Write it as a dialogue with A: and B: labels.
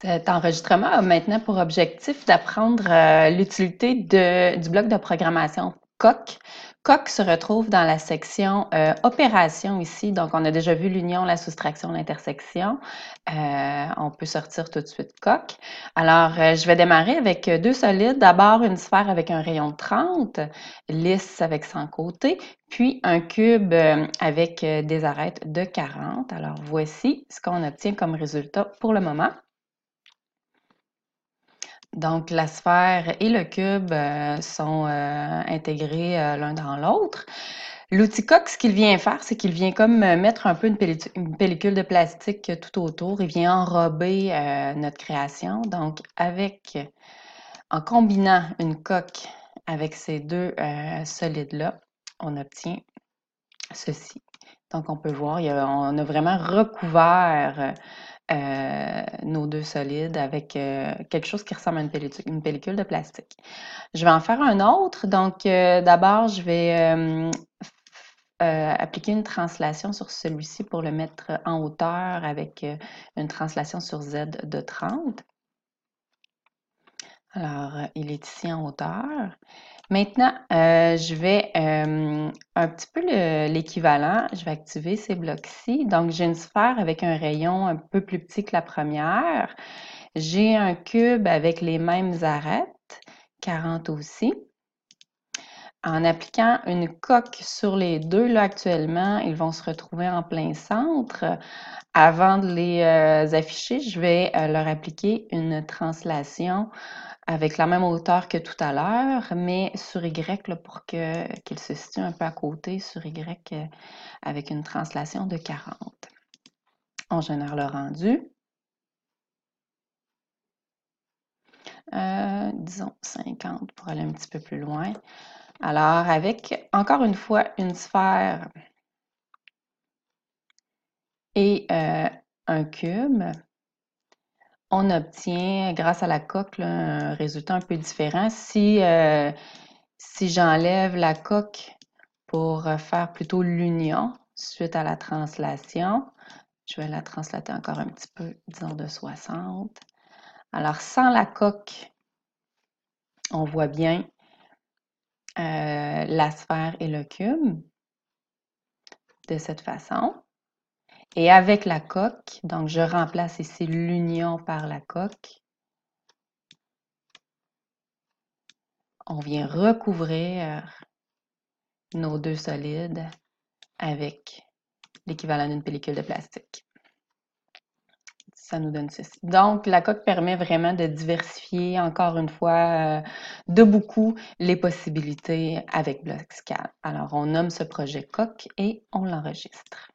A: Cet enregistrement a maintenant pour objectif d'apprendre euh, l'utilité du bloc de programmation COQ. COQ se retrouve dans la section opérations euh, opération ici. Donc, on a déjà vu l'union, la soustraction, l'intersection. Euh, on peut sortir tout de suite COQ. Alors, je vais démarrer avec deux solides. D'abord, une sphère avec un rayon de 30, lisse avec 100 côtés, puis un cube avec des arêtes de 40. Alors, voici ce qu'on obtient comme résultat pour le moment. Donc, la sphère et le cube euh, sont euh, intégrés euh, l'un dans l'autre. L'outil coque, ce qu'il vient faire, c'est qu'il vient comme mettre un peu une, pellicule de plastique tout autour. et vient enrober notre création. Donc, avec, en combinant une coque avec ces deux solides-là, on obtient ceci. Donc, on peut voir, on a vraiment recouvert nos deux solides avec euh, quelque chose qui ressemble à une, pellicule, de plastique. Je vais en faire un autre. Donc, euh, d'abord, je vais euh, appliquer une translation sur celui-ci pour le mettre en hauteur avec une translation sur Z de 30. Alors, euh, il est ici en hauteur. Maintenant, euh, je vais euh, un petit peu l'équivalent. Je vais activer ces blocs-ci. Donc, j'ai une sphère avec un rayon un peu plus petit que la première. J'ai un cube avec les mêmes arêtes, 40 aussi en appliquant une coque sur les deux, là, actuellement, ils vont se retrouver en plein centre. Avant de les euh, afficher, je vais euh, leur appliquer une translation avec la même hauteur que tout à l'heure, mais sur Y, pour qu'ils se situent un peu à côté, sur Y, euh, avec une translation de 40. On génère le rendu. disons 50 pour aller un petit peu plus loin. Alors, avec encore une fois une sphère et euh, un cube, on obtient grâce à la coque un résultat un peu différent. Si, euh, si j'enlève la coque pour faire plutôt l'union suite à la translation, je vais la translater encore un petit peu, disons de 60. Alors, sans la coque, on voit bien euh, la sphère et le cube de cette façon. Et avec la coque, donc je remplace ici l'union par la coque. On vient recouvrir euh, nos deux solides avec l'équivalent d'une pellicule de plastique ça nous donne ceci. Donc, la coque permet vraiment de diversifier, encore une fois, euh, de beaucoup les possibilités avec Bloxcal. Alors, on nomme ce projet coque et on l'enregistre.